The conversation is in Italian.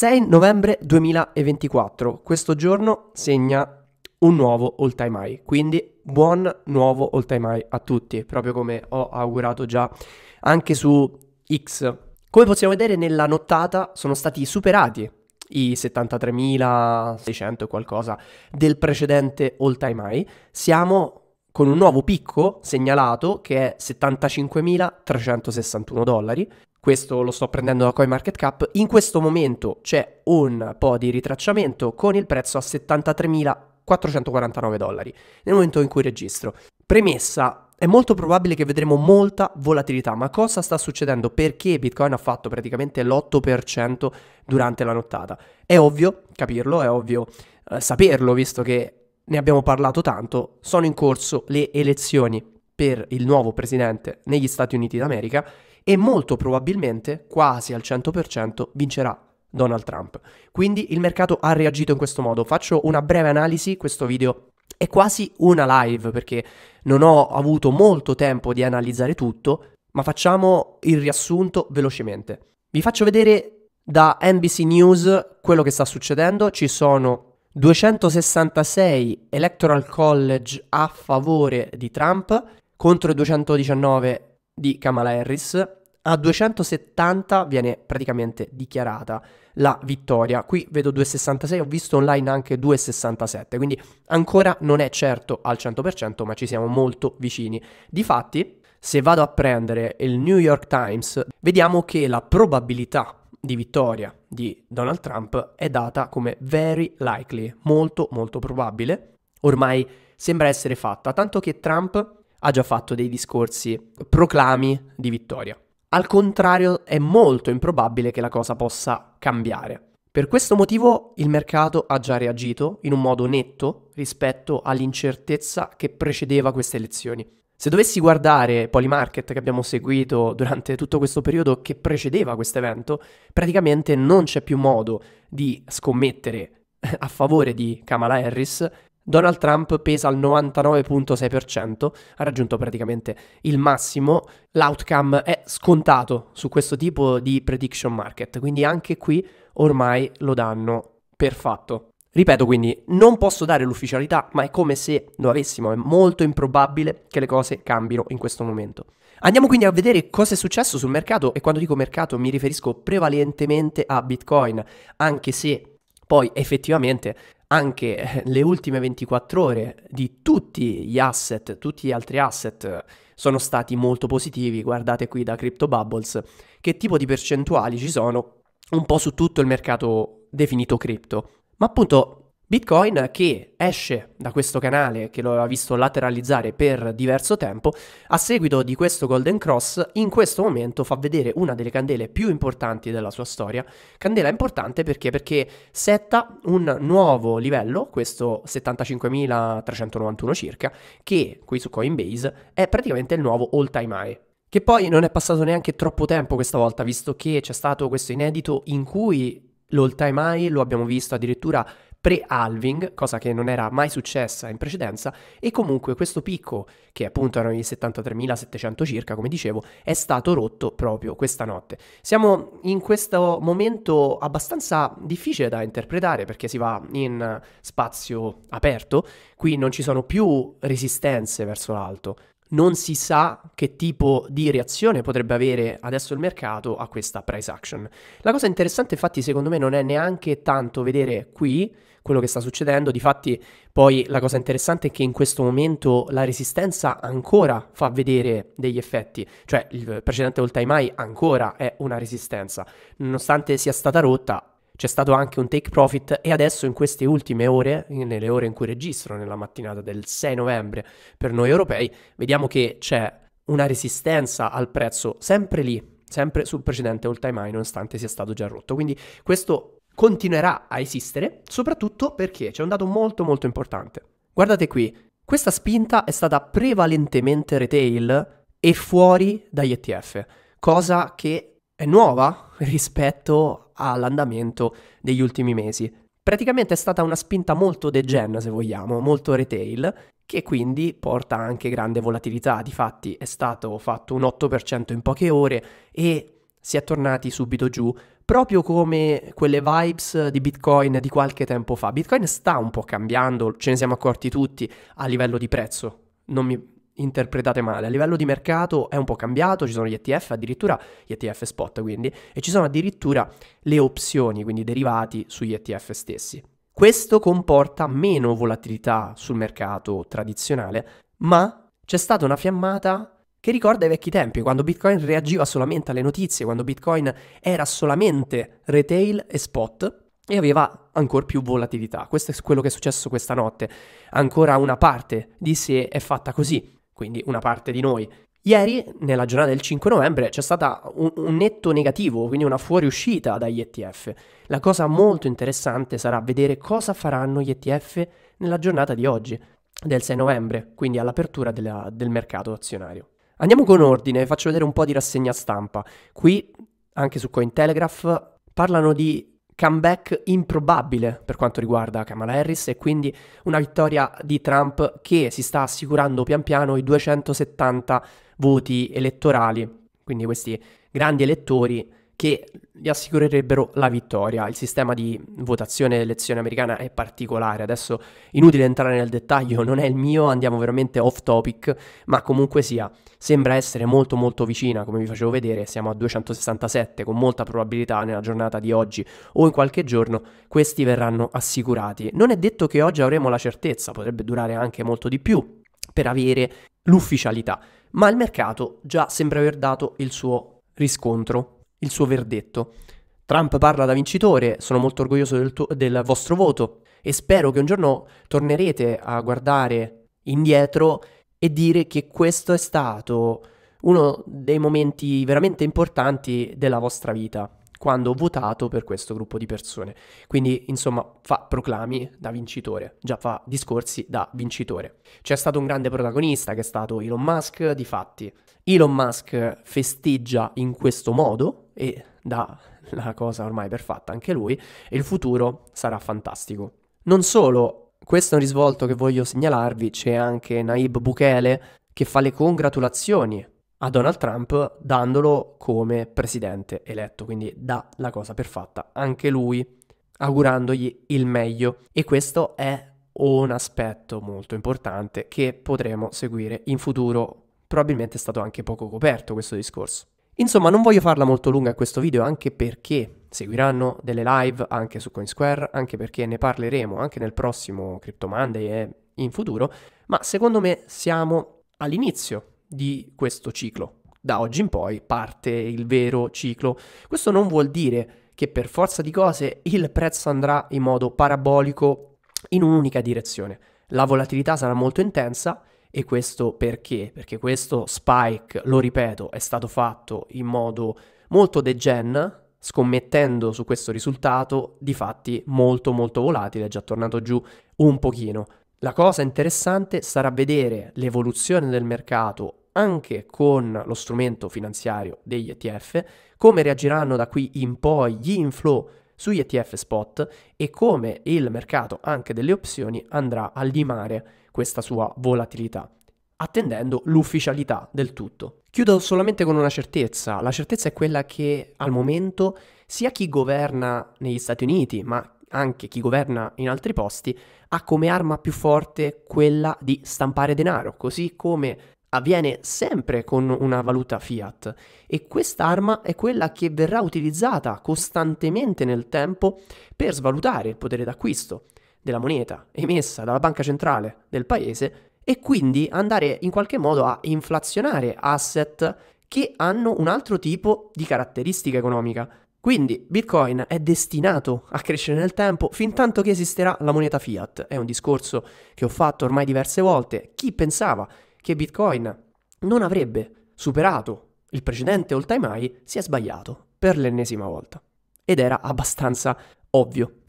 6 novembre 2024, questo giorno segna un nuovo all time high, quindi buon nuovo all time high a tutti, proprio come ho augurato già anche su X. Come possiamo vedere nella nottata sono stati superati i 73.600 e qualcosa del precedente all time high, siamo con un nuovo picco segnalato che è 75.361 dollari questo lo sto prendendo da CoinMarketCap, in questo momento c'è un po' di ritracciamento con il prezzo a 73.449 dollari nel momento in cui registro. Premessa, è molto probabile che vedremo molta volatilità, ma cosa sta succedendo? Perché Bitcoin ha fatto praticamente l'8% durante la nottata? È ovvio capirlo, è ovvio eh, saperlo, visto che ne abbiamo parlato tanto, sono in corso le elezioni per il nuovo presidente negli Stati Uniti d'America e molto probabilmente, quasi al 100%, vincerà Donald Trump. Quindi il mercato ha reagito in questo modo. Faccio una breve analisi, questo video è quasi una live perché non ho avuto molto tempo di analizzare tutto, ma facciamo il riassunto velocemente. Vi faccio vedere da NBC News quello che sta succedendo, ci sono 266 electoral college a favore di Trump contro i 219 di Kamala Harris. A 270 viene praticamente dichiarata la vittoria. Qui vedo 2,66, ho visto online anche 2,67, quindi ancora non è certo al 100%, ma ci siamo molto vicini. Difatti, se vado a prendere il New York Times, vediamo che la probabilità di vittoria di Donald Trump è data come very likely, molto molto probabile. Ormai sembra essere fatta, tanto che Trump ha già fatto dei discorsi proclami di vittoria. Al contrario, è molto improbabile che la cosa possa cambiare. Per questo motivo il mercato ha già reagito in un modo netto rispetto all'incertezza che precedeva queste elezioni. Se dovessi guardare Polymarket che abbiamo seguito durante tutto questo periodo che precedeva questo evento, praticamente non c'è più modo di scommettere a favore di Kamala Harris Donald Trump pesa al 99.6%, ha raggiunto praticamente il massimo, l'outcome è scontato su questo tipo di prediction market, quindi anche qui ormai lo danno per fatto. Ripeto quindi, non posso dare l'ufficialità, ma è come se lo avessimo, è molto improbabile che le cose cambino in questo momento. Andiamo quindi a vedere cosa è successo sul mercato e quando dico mercato mi riferisco prevalentemente a Bitcoin, anche se poi effettivamente anche eh, le ultime 24 ore di tutti gli asset, tutti gli altri asset eh, sono stati molto positivi, guardate qui da Crypto Bubbles che tipo di percentuali ci sono un po' su tutto il mercato definito cripto. Ma appunto Bitcoin che esce da questo canale che lo aveva visto lateralizzare per diverso tempo, a seguito di questo Golden Cross, in questo momento fa vedere una delle candele più importanti della sua storia. Candela importante perché? Perché setta un nuovo livello, questo 75.391 circa, che qui su Coinbase è praticamente il nuovo all time high. Che poi non è passato neanche troppo tempo questa volta, visto che c'è stato questo inedito in cui l'all time high lo abbiamo visto addirittura pre-halving, cosa che non era mai successa in precedenza, e comunque questo picco, che appunto erano i 73.700 circa, come dicevo, è stato rotto proprio questa notte. Siamo in questo momento abbastanza difficile da interpretare perché si va in spazio aperto, qui non ci sono più resistenze verso l'alto, non si sa che tipo di reazione potrebbe avere adesso il mercato a questa price action. La cosa interessante infatti secondo me non è neanche tanto vedere qui quello che sta succedendo. Difatti, poi la cosa interessante è che in questo momento la resistenza ancora fa vedere degli effetti, cioè il precedente all time high ancora è una resistenza, nonostante sia stata rotta. C'è stato anche un take profit e adesso in queste ultime ore, nelle ore in cui registro, nella mattinata del 6 novembre per noi europei, vediamo che c'è una resistenza al prezzo sempre lì, sempre sul precedente all time high, nonostante sia stato già rotto. Quindi questo continuerà a esistere, soprattutto perché c'è un dato molto molto importante. Guardate qui, questa spinta è stata prevalentemente retail e fuori dagli ETF, cosa che è nuova rispetto all'andamento degli ultimi mesi. Praticamente è stata una spinta molto degen, se vogliamo, molto retail, che quindi porta anche grande volatilità. Difatti è stato fatto un 8% in poche ore e si è tornati subito giù, proprio come quelle vibes di Bitcoin di qualche tempo fa. Bitcoin sta un po' cambiando, ce ne siamo accorti tutti, a livello di prezzo. Non mi interpretate male, a livello di mercato è un po' cambiato, ci sono gli ETF, addirittura gli ETF spot quindi, e ci sono addirittura le opzioni, quindi derivati sugli ETF stessi. Questo comporta meno volatilità sul mercato tradizionale, ma c'è stata una fiammata che ricorda i vecchi tempi, quando Bitcoin reagiva solamente alle notizie, quando Bitcoin era solamente retail e spot e aveva ancora più volatilità. Questo è quello che è successo questa notte. Ancora una parte di sé è fatta così, quindi una parte di noi. Ieri, nella giornata del 5 novembre, c'è stato un, un netto negativo, quindi una fuoriuscita dagli ETF. La cosa molto interessante sarà vedere cosa faranno gli ETF nella giornata di oggi, del 6 novembre, quindi all'apertura della, del mercato azionario. Andiamo con ordine, faccio vedere un po' di rassegna stampa. Qui, anche su Cointelegraph, parlano di comeback improbabile per quanto riguarda Kamala Harris e quindi una vittoria di Trump che si sta assicurando pian piano i 270 voti elettorali, quindi questi grandi elettori che gli assicurerebbero la vittoria. Il sistema di votazione elezione americana è particolare, adesso inutile entrare nel dettaglio, non è il mio, andiamo veramente off topic, ma comunque sia, sembra essere molto molto vicina, come vi facevo vedere, siamo a 267 con molta probabilità nella giornata di oggi o in qualche giorno questi verranno assicurati. Non è detto che oggi avremo la certezza, potrebbe durare anche molto di più per avere l'ufficialità, ma il mercato già sembra aver dato il suo riscontro il suo verdetto. Trump parla da vincitore, sono molto orgoglioso del, tuo, del vostro voto e spero che un giorno tornerete a guardare indietro e dire che questo è stato uno dei momenti veramente importanti della vostra vita quando ho votato per questo gruppo di persone. Quindi, insomma, fa proclami da vincitore, già fa discorsi da vincitore. C'è stato un grande protagonista che è stato Elon Musk, di fatti Elon Musk festeggia in questo modo e dà la cosa ormai per fatta anche lui e il futuro sarà fantastico. Non solo, questo è un risvolto che voglio segnalarvi, c'è anche Naib Bukele che fa le congratulazioni a Donald Trump dandolo come presidente eletto, quindi dà la cosa per fatta anche lui, augurandogli il meglio. E questo è un aspetto molto importante che potremo seguire in futuro. Probabilmente è stato anche poco coperto questo discorso. Insomma, non voglio farla molto lunga questo video anche perché seguiranno delle live anche su Coinsquare, anche perché ne parleremo anche nel prossimo Crypto Monday e in futuro, ma secondo me siamo all'inizio di questo ciclo. Da oggi in poi parte il vero ciclo. Questo non vuol dire che per forza di cose il prezzo andrà in modo parabolico in un'unica direzione. La volatilità sarà molto intensa e questo perché? Perché questo spike, lo ripeto, è stato fatto in modo molto degen, scommettendo su questo risultato, di fatti molto molto volatile, è già tornato giù un pochino. La cosa interessante sarà vedere l'evoluzione del mercato anche con lo strumento finanziario degli ETF, come reagiranno da qui in poi gli inflow sugli ETF spot e come il mercato anche delle opzioni andrà a limare questa sua volatilità, attendendo l'ufficialità del tutto. Chiudo solamente con una certezza, la certezza è quella che al momento sia chi governa negli Stati Uniti, ma anche chi governa in altri posti, ha come arma più forte quella di stampare denaro, così come avviene sempre con una valuta fiat e quest'arma è quella che verrà utilizzata costantemente nel tempo per svalutare il potere d'acquisto della moneta emessa dalla banca centrale del paese e quindi andare in qualche modo a inflazionare asset che hanno un altro tipo di caratteristica economica. Quindi Bitcoin è destinato a crescere nel tempo fin tanto che esisterà la moneta fiat. È un discorso che ho fatto ormai diverse volte. Chi pensava che Bitcoin non avrebbe superato il precedente all time high, si è sbagliato per l'ennesima volta. Ed era abbastanza ovvio.